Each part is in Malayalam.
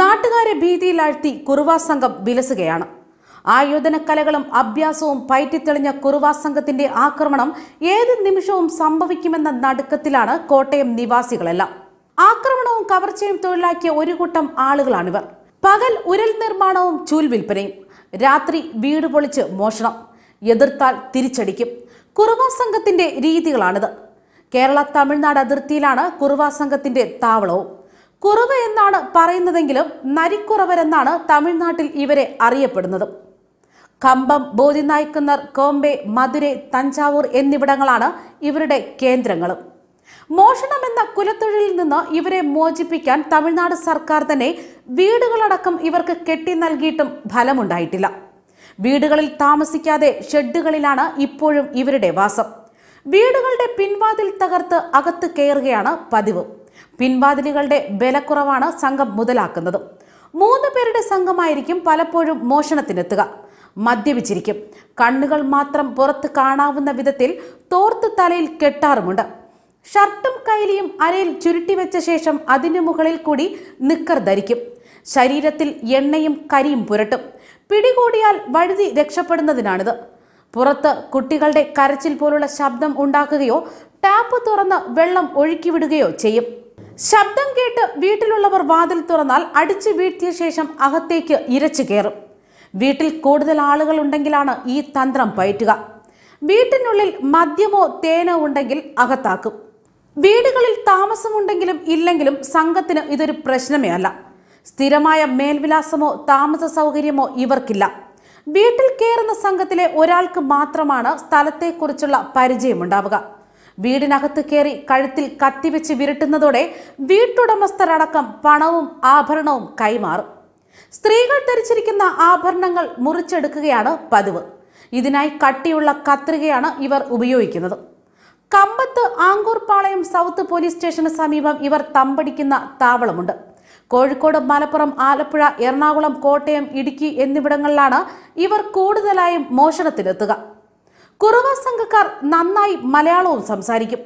നാട്ടുകാരെ ഭീതിയിലാഴ്ത്തി കുറുവാ സംഘം വിലസുകയാണ് കലകളും അഭ്യാസവും പയറ്റിത്തെളിഞ്ഞ കുറുവാ സംഘത്തിന്റെ ആക്രമണം ഏത് നിമിഷവും സംഭവിക്കുമെന്ന നടുക്കത്തിലാണ് കോട്ടയം നിവാസികളെല്ലാം ആക്രമണവും കവർച്ചയും തൊഴിലാക്കിയ ഒരു കൂട്ടം ആളുകളാണിവർ പകൽ ഉരൽ നിർമ്മാണവും ചൂൽ വിൽപ്പനയും രാത്രി വീട് പൊളിച്ച് മോഷണം എതിർത്താൽ തിരിച്ചടിക്കും കുറുവാ സംഘത്തിന്റെ രീതികളാണിത് കേരള തമിഴ്നാട് അതിർത്തിയിലാണ് കുറുവാ സംഘത്തിന്റെ താവളവും കുറവ് എന്നാണ് പറയുന്നതെങ്കിലും നരിക്കുറവരെന്നാണ് തമിഴ്നാട്ടിൽ ഇവരെ അറിയപ്പെടുന്നത് കമ്പം ബോധിനായ്ക്കുന്നർ കോമ്പെ മധുരെ തഞ്ചാവൂർ എന്നിവിടങ്ങളാണ് ഇവരുടെ കേന്ദ്രങ്ങളും മോഷണം എന്ന കുലത്തൊഴിലിൽ നിന്ന് ഇവരെ മോചിപ്പിക്കാൻ തമിഴ്നാട് സർക്കാർ തന്നെ വീടുകളടക്കം ഇവർക്ക് കെട്ടി നൽകിയിട്ടും ഫലമുണ്ടായിട്ടില്ല വീടുകളിൽ താമസിക്കാതെ ഷെഡുകളിലാണ് ഇപ്പോഴും ഇവരുടെ വാസം വീടുകളുടെ പിൻവാതിൽ തകർത്ത് അകത്ത് കയറുകയാണ് പതിവ് പിൻവാതിലുകളുടെ ബലക്കുറവാണ് സംഘം മുതലാക്കുന്നത് മൂന്ന് പേരുടെ സംഘമായിരിക്കും പലപ്പോഴും മോഷണത്തിനെത്തുക മദ്യപിച്ചിരിക്കും കണ്ണുകൾ മാത്രം പുറത്ത് കാണാവുന്ന വിധത്തിൽ തോർത്ത് തലയിൽ കെട്ടാറുമുണ്ട് ഷർട്ടും കൈലിയും അരയിൽ ചുരുട്ടി വെച്ച ശേഷം അതിനു മുകളിൽ കൂടി നിക്കർ ധരിക്കും ശരീരത്തിൽ എണ്ണയും കരിയും പുരട്ടും പിടികൂടിയാൽ വഴുതി രക്ഷപ്പെടുന്നതിനാണിത് പുറത്ത് കുട്ടികളുടെ കരച്ചിൽ പോലുള്ള ശബ്ദം ഉണ്ടാക്കുകയോ ടാപ്പ് തുറന്ന് വെള്ളം ഒഴുക്കിവിടുകയോ ചെയ്യും ശബ്ദം കേട്ട് വീട്ടിലുള്ളവർ വാതിൽ തുറന്നാൽ അടിച്ചു വീഴ്ത്തിയ ശേഷം അകത്തേക്ക് ഇരച്ചു കയറും വീട്ടിൽ കൂടുതൽ ആളുകൾ ഉണ്ടെങ്കിലാണ് ഈ തന്ത്രം പയറ്റുക വീട്ടിനുള്ളിൽ മദ്യമോ തേനോ ഉണ്ടെങ്കിൽ അകത്താക്കും വീടുകളിൽ താമസമുണ്ടെങ്കിലും ഇല്ലെങ്കിലും സംഘത്തിന് ഇതൊരു പ്രശ്നമേ അല്ല സ്ഥിരമായ മേൽവിലാസമോ താമസ സൗകര്യമോ ഇവർക്കില്ല വീട്ടിൽ കയറുന്ന സംഘത്തിലെ ഒരാൾക്ക് മാത്രമാണ് സ്ഥലത്തെക്കുറിച്ചുള്ള പരിചയമുണ്ടാവുക വീടിനകത്ത് കയറി കഴുത്തിൽ കത്തിവെച്ച് വിരട്ടുന്നതോടെ വീട്ടുടമസ്ഥരടക്കം പണവും ആഭരണവും കൈമാറും സ്ത്രീകൾ ധരിച്ചിരിക്കുന്ന ആഭരണങ്ങൾ മുറിച്ചെടുക്കുകയാണ് പതിവ് ഇതിനായി കട്ടിയുള്ള കത്രികയാണ് ഇവർ ഉപയോഗിക്കുന്നത് കമ്പത്ത് ആങ്കൂർ പാളയം സൗത്ത് പോലീസ് സ്റ്റേഷന് സമീപം ഇവർ തമ്പടിക്കുന്ന താവളമുണ്ട് കോഴിക്കോട് മലപ്പുറം ആലപ്പുഴ എറണാകുളം കോട്ടയം ഇടുക്കി എന്നിവിടങ്ങളിലാണ് ഇവർ കൂടുതലായും മോഷണത്തിലെത്തുക കുറവ സംഘക്കാർ നന്നായി മലയാളവും സംസാരിക്കും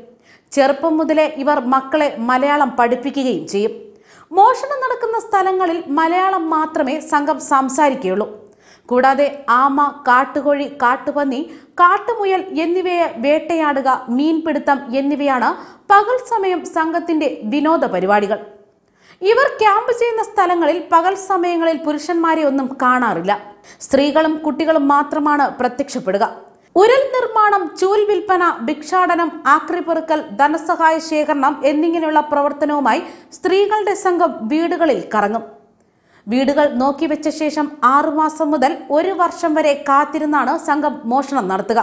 ചെറുപ്പം മുതലേ ഇവർ മക്കളെ മലയാളം പഠിപ്പിക്കുകയും ചെയ്യും മോഷണം നടക്കുന്ന സ്ഥലങ്ങളിൽ മലയാളം മാത്രമേ സംഘം സംസാരിക്കുകയുള്ളൂ കൂടാതെ ആമ കാട്ടുകോഴി കാട്ടുപന്നി കാട്ടുമുയൽ എന്നിവയെ വേട്ടയാടുക മീൻപിടുത്തം എന്നിവയാണ് പകൽ സമയം സംഘത്തിന്റെ വിനോദ പരിപാടികൾ ഇവർ ക്യാമ്പ് ചെയ്യുന്ന സ്ഥലങ്ങളിൽ പകൽ സമയങ്ങളിൽ പുരുഷന്മാരെ ഒന്നും കാണാറില്ല സ്ത്രീകളും കുട്ടികളും മാത്രമാണ് പ്രത്യക്ഷപ്പെടുക ഉരൽ നിർമ്മാണം ചൂൽ വിൽപ്പന ഭിക്ഷാടനം ആക്രിപെറുക്കൽ ധനസഹായ ശേഖരണം എന്നിങ്ങനെയുള്ള പ്രവർത്തനവുമായി സ്ത്രീകളുടെ സംഘം വീടുകളിൽ കറങ്ങും വീടുകൾ നോക്കിവെച്ച ശേഷം ആറുമാസം മുതൽ ഒരു വർഷം വരെ കാത്തിരുന്നാണ് സംഘം മോഷണം നടത്തുക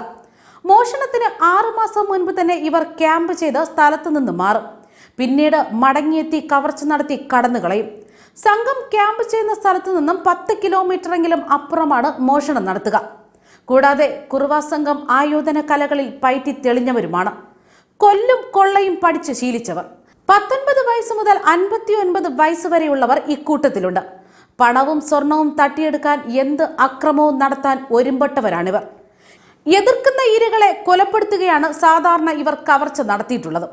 മോഷണത്തിന് ആറുമാസം മുൻപ് തന്നെ ഇവർ ക്യാമ്പ് ചെയ്ത് സ്ഥലത്തു നിന്ന് മാറും പിന്നീട് മടങ്ങിയെത്തി കവർച്ച നടത്തി കടന്നുകളയും സംഘം ക്യാമ്പ് ചെയ്യുന്ന സ്ഥലത്തു നിന്നും പത്ത് കിലോമീറ്ററെങ്കിലും അപ്പുറമാണ് മോഷണം നടത്തുക കൂടാതെ കുറുവാ സംഘം ആയോധന കലകളിൽ പയറ്റി തെളിഞ്ഞവരുമാണ് കൊല്ലും കൊള്ളയും പഠിച്ച് ശീലിച്ചവർ പത്തൊൻപത് വയസ്സ് മുതൽ അൻപത്തി ഒൻപത് വയസ്സ് വരെയുള്ളവർ ഇക്കൂട്ടത്തിലുണ്ട് പണവും സ്വർണവും തട്ടിയെടുക്കാൻ എന്ത് അക്രമവും നടത്താൻ ഒരുമ്പെട്ടവരാണിവർ എതിർക്കുന്ന ഇരകളെ കൊലപ്പെടുത്തുകയാണ് സാധാരണ ഇവർ കവർച്ച നടത്തിയിട്ടുള്ളത്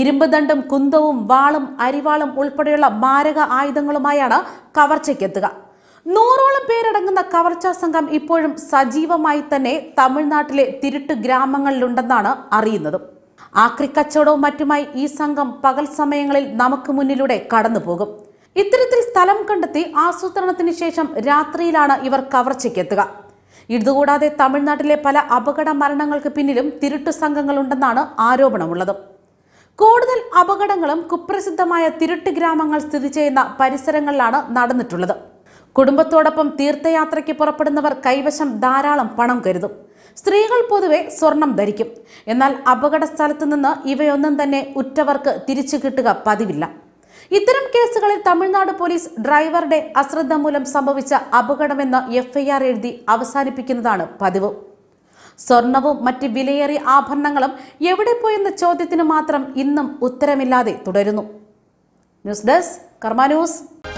ഇരുമ്പ് ദണ്ടും കുന്തവും വാളും അരിവാളും ഉൾപ്പെടെയുള്ള മാരക ആയുധങ്ങളുമായാണ് കവർച്ചയ്ക്കെത്തുക നൂറോളം പേരടങ്ങുന്ന കവർച്ചാ സംഘം ഇപ്പോഴും സജീവമായി തന്നെ തമിഴ്നാട്ടിലെ തിരുട്ട് ഗ്രാമങ്ങളിലുണ്ടെന്നാണ് അറിയുന്നത് ആക്രിക്കച്ചവടവും മറ്റുമായി ഈ സംഘം പകൽ സമയങ്ങളിൽ നമുക്ക് മുന്നിലൂടെ കടന്നുപോകും ഇത്തരത്തിൽ സ്ഥലം കണ്ടെത്തി ആസൂത്രണത്തിന് ശേഷം രാത്രിയിലാണ് ഇവർ കവർച്ചയ്ക്കെത്തുക ഇതുകൂടാതെ തമിഴ്നാട്ടിലെ പല അപകട മരണങ്ങൾക്ക് പിന്നിലും തിരുട്ടു സംഘങ്ങളുണ്ടെന്നാണ് ആരോപണമുള്ളത് കൂടുതൽ അപകടങ്ങളും കുപ്രസിദ്ധമായ തിരുട്ട് ഗ്രാമങ്ങൾ സ്ഥിതി ചെയ്യുന്ന പരിസരങ്ങളിലാണ് നടന്നിട്ടുള്ളത് കുടുംബത്തോടൊപ്പം തീർത്ഥയാത്രയ്ക്ക് പുറപ്പെടുന്നവർ കൈവശം ധാരാളം പണം കരുതും സ്ത്രീകൾ പൊതുവെ സ്വർണം ധരിക്കും എന്നാൽ അപകട സ്ഥലത്ത് നിന്ന് ഇവയൊന്നും തന്നെ ഉറ്റവർക്ക് തിരിച്ചു കിട്ടുക പതിവില്ല ഇത്തരം കേസുകളിൽ തമിഴ്നാട് പോലീസ് ഡ്രൈവറുടെ അശ്രദ്ധ മൂലം സംഭവിച്ച അപകടമെന്ന് എഫ്ഐആർ എഴുതി അവസാനിപ്പിക്കുന്നതാണ് പതിവ് സ്വർണവും മറ്റ് വിലയേറിയ ആഭരണങ്ങളും എവിടെ പോയെന്ന ചോദ്യത്തിന് മാത്രം ഇന്നും ഉത്തരമില്ലാതെ തുടരുന്നു ന്യൂസ് ഡെസ്ക് കർമാ